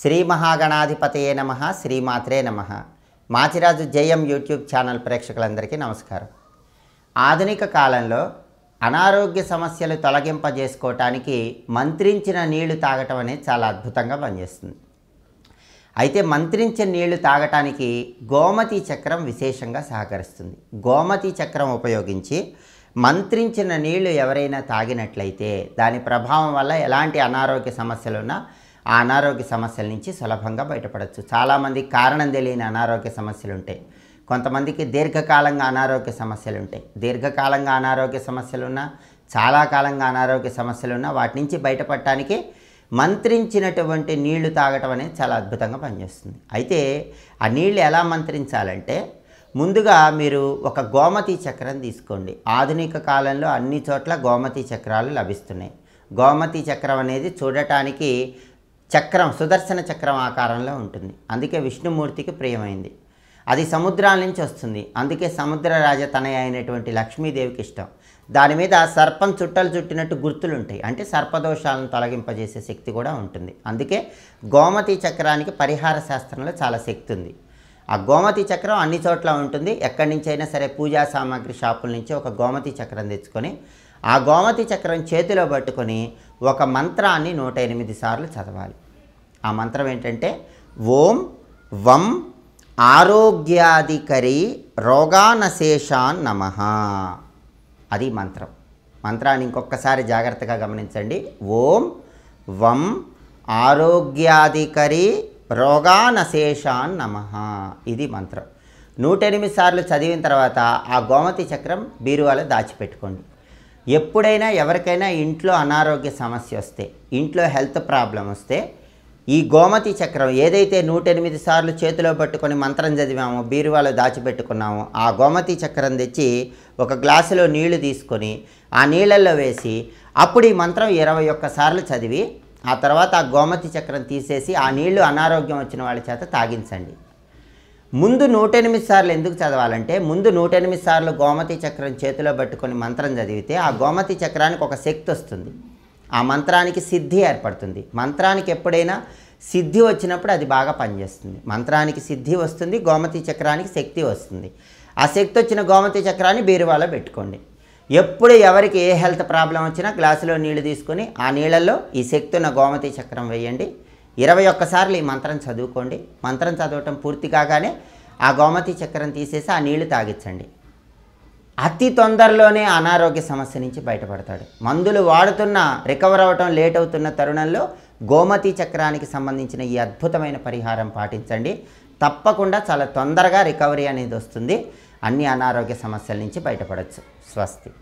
శ్రీ మహాగణాధిపతయే నమ శ్రీమాత్రే నమ మాచిరాజు జయం యూట్యూబ్ ఛానల్ ప్రేక్షకులందరికీ నమస్కారం ఆధునిక కాలంలో అనారోగ్య సమస్యలు తొలగింపజేసుకోవటానికి మంత్రించిన నీళ్లు తాగటం అనేది చాలా అద్భుతంగా పనిచేస్తుంది అయితే మంత్రించిన నీళ్లు తాగటానికి గోమతి చక్రం విశేషంగా సహకరిస్తుంది గోమతి చక్రం ఉపయోగించి మంత్రించిన నీళ్లు ఎవరైనా తాగినట్లయితే దాని ప్రభావం వల్ల ఎలాంటి అనారోగ్య సమస్యలున్నా ఆ అనారోగ్య సమస్యల నుంచి సులభంగా బయటపడవచ్చు చాలామంది కారణం తెలియని అనారోగ్య సమస్యలు ఉంటాయి కొంతమందికి దీర్ఘకాలంగా అనారోగ్య సమస్యలు ఉంటాయి దీర్ఘకాలంగా అనారోగ్య సమస్యలున్నా చాలా కాలంగా అనారోగ్య సమస్యలున్నా వాటి నుంచి బయటపడటానికి మంత్రించినటువంటి నీళ్లు తాగటం అనేది చాలా అద్భుతంగా పనిచేస్తుంది అయితే ఆ నీళ్లు ఎలా మంత్రించాలంటే ముందుగా మీరు ఒక గోమతి చక్రం తీసుకోండి ఆధునిక కాలంలో అన్ని చోట్ల గోమతి చక్రాలు లభిస్తున్నాయి గోమతి చక్రం అనేది చూడటానికి చక్రం సుదర్శన చక్రం ఆకారంలో ఉంటుంది అందుకే విష్ణుమూర్తికి ప్రియమైంది అది సముద్రాల నుంచి వస్తుంది అందుకే సముద్ర రాజతనయ అయినటువంటి లక్ష్మీదేవికి ఇష్టం దాని మీద సర్పం చుట్టలు చుట్టినట్టు గుర్తులుంటాయి అంటే సర్పదోషాలను తొలగింపజేసే శక్తి కూడా ఉంటుంది అందుకే గోమతి చక్రానికి పరిహార శాస్త్రంలో చాలా శక్తి ఉంది ఆ గోమతి చక్రం అన్ని చోట్ల ఉంటుంది ఎక్కడి నుంచి అయినా సరే పూజా సామాగ్రి షాపుల నుంచి ఒక గోమతి చక్రం తెచ్చుకొని ఆ గోమతి చక్రం చేతిలో పట్టుకొని ఒక మంత్రాన్ని నూట ఎనిమిది సార్లు చదవాలి ఆ మంత్రం ఏంటంటే ఓం వం ఆరోగ్యాధికరి రోగానశేషాన్ నమ అది మంత్రం మంత్రాన్ని ఇంకొకసారి జాగ్రత్తగా గమనించండి ఓం వం ఆరోగ్యాధికరి రోగానశేషాన్ నమ ఇది మంత్రం నూట ఎనిమిది సార్లు చదివిన తర్వాత ఆ గోమతి చక్రం బీరువాలో దాచిపెట్టుకోండి ఎప్పుడైనా ఎవరికైనా ఇంట్లో అనారోగ్య సమస్య వస్తే ఇంట్లో హెల్త్ ప్రాబ్లం వస్తే ఈ గోమతి చక్రం ఏదైతే నూట ఎనిమిది సార్లు చేతిలో పట్టుకొని మంత్రం చదివామో బీరువాలో దాచిపెట్టుకున్నామో ఆ గోమతి చక్రం తెచ్చి ఒక గ్లాసులో నీళ్లు తీసుకొని ఆ నీళ్ళల్లో వేసి అప్పుడు ఈ మంత్రం ఇరవై ఒక్కసార్లు చదివి ఆ తర్వాత ఆ గోమతి చక్రం తీసేసి ఆ నీళ్లు అనారోగ్యం వచ్చిన వాళ్ళ చేత తాగించండి ముందు నూట ఎనిమిది సార్లు ఎందుకు చదవాలంటే ముందు నూట ఎనిమిది సార్లు గోమతి చక్రం చేతిలో పట్టుకొని మంత్రం చదివితే ఆ గోమతి చక్రానికి ఒక శక్తి వస్తుంది ఆ మంత్రానికి సిద్ధి ఏర్పడుతుంది మంత్రానికి ఎప్పుడైనా సిద్ధి వచ్చినప్పుడు అది బాగా పనిచేస్తుంది మంత్రానికి సిద్ధి వస్తుంది గోమతి చక్రానికి శక్తి వస్తుంది ఆ శక్తి వచ్చిన గోమతి చక్రాన్ని బీరువాలో పెట్టుకోండి ఎప్పుడు ఎవరికి ఏ హెల్త్ ప్రాబ్లం వచ్చినా గ్లాసులో నీళ్లు తీసుకొని ఆ నీళ్ళల్లో ఈ శక్తి ఉన్న గోమతి చక్రం వేయండి ఇరవై ఒక్కసార్లు ఈ మంత్రం చదువుకోండి మంత్రం చదవటం పూర్తి కాగానే ఆ గోమతి చక్రం తీసేసి ఆ నీళ్లు తాగించండి అతి తొందరలోనే అనారోగ్య సమస్య నుంచి బయటపడతాడు మందులు వాడుతున్న రికవర్ అవటం లేట్ అవుతున్న తరుణంలో గోమతి చక్రానికి సంబంధించిన ఈ అద్భుతమైన పరిహారం పాటించండి తప్పకుండా చాలా తొందరగా రికవరీ అనేది వస్తుంది అన్ని అనారోగ్య సమస్యల నుంచి బయటపడవచ్చు స్వస్తి